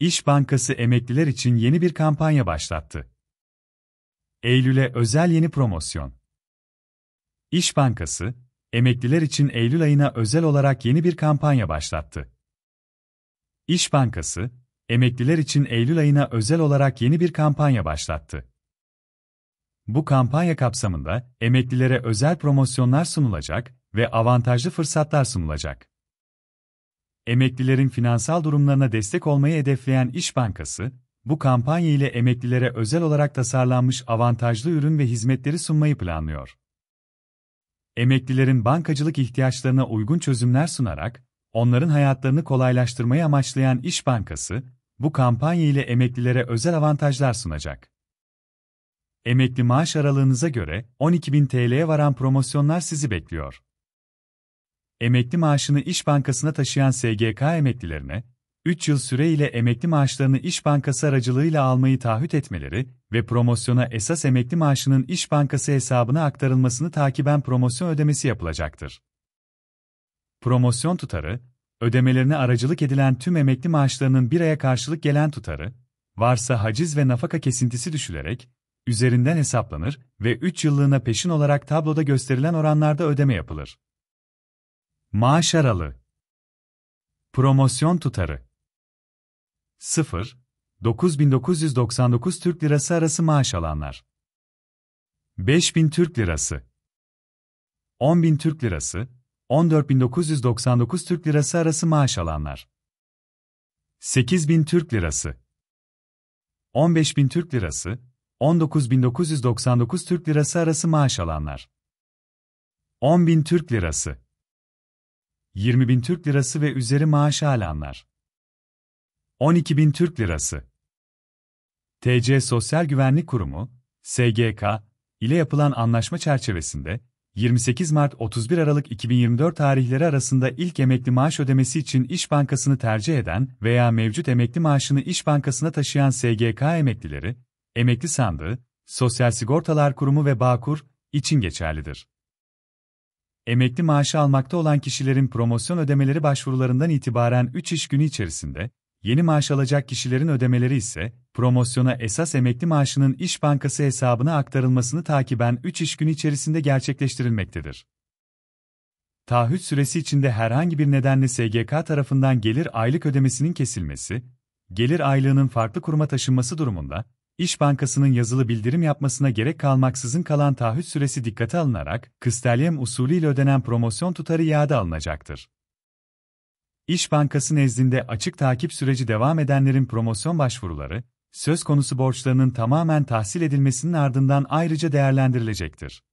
İş Bankası emekliler için yeni bir kampanya başlattı. Eylül'e özel yeni promosyon. İş Bankası, emekliler için Eylül ayına özel olarak yeni bir kampanya başlattı. İş Bankası, emekliler için Eylül ayına özel olarak yeni bir kampanya başlattı. Bu kampanya kapsamında emeklilere özel promosyonlar sunulacak ve avantajlı fırsatlar sunulacak emeklilerin finansal durumlarına destek olmayı hedefleyen İş Bankası, bu kampanya ile emeklilere özel olarak tasarlanmış avantajlı ürün ve hizmetleri sunmayı planlıyor. Emeklilerin bankacılık ihtiyaçlarına uygun çözümler sunarak, onların hayatlarını kolaylaştırmayı amaçlayan İş Bankası, bu kampanya ile emeklilere özel avantajlar sunacak. Emekli maaş aralığınıza göre 12.000 TL'ye varan promosyonlar sizi bekliyor. Emekli maaşını İş Bankası'na taşıyan SGK emeklilerine, 3 yıl süreyle emekli maaşlarını İş Bankası aracılığıyla almayı taahhüt etmeleri ve promosyona esas emekli maaşının İş Bankası hesabına aktarılmasını takiben promosyon ödemesi yapılacaktır. Promosyon tutarı, ödemelerine aracılık edilen tüm emekli maaşlarının bir aya karşılık gelen tutarı, varsa haciz ve nafaka kesintisi düşülerek, üzerinden hesaplanır ve 3 yıllığına peşin olarak tabloda gösterilen oranlarda ödeme yapılır. Maaş aralığı. Promosyon tutarı. 0 9999 Türk Lirası arası maaş alanlar. 5000 Türk Lirası. 10000 Türk Lirası, 14999 Türk Lirası arası maaş alanlar. 8000 Türk Lirası. 15000 Türk Lirası, 19999 Türk Lirası arası maaş alanlar. 10000 Türk Lirası. 20 bin Türk lirası ve üzeri maaş alanlar. 12 bin Türk lirası. TC Sosyal Güvenlik Kurumu, SGK, ile yapılan anlaşma çerçevesinde, 28 Mart-31 Aralık 2024 tarihleri arasında ilk emekli maaş ödemesi için İş Bankası'nı tercih eden veya mevcut emekli maaşını İş Bankası'na taşıyan SGK emeklileri, emekli sandığı, Sosyal Sigortalar Kurumu ve Bağkur için geçerlidir emekli maaşı almakta olan kişilerin promosyon ödemeleri başvurularından itibaren 3 iş günü içerisinde, yeni maaş alacak kişilerin ödemeleri ise, promosyona esas emekli maaşının iş Bankası hesabına aktarılmasını takiben 3 iş günü içerisinde gerçekleştirilmektedir. Taahhüt süresi içinde herhangi bir nedenle SGK tarafından gelir aylık ödemesinin kesilmesi, gelir aylığının farklı kuruma taşınması durumunda, İş Bankası'nın yazılı bildirim yapmasına gerek kalmaksızın kalan taahhüt süresi dikkate alınarak, kıstalyem usulüyle ödenen promosyon tutarı iade alınacaktır. İş Bankası nezdinde açık takip süreci devam edenlerin promosyon başvuruları, söz konusu borçlarının tamamen tahsil edilmesinin ardından ayrıca değerlendirilecektir.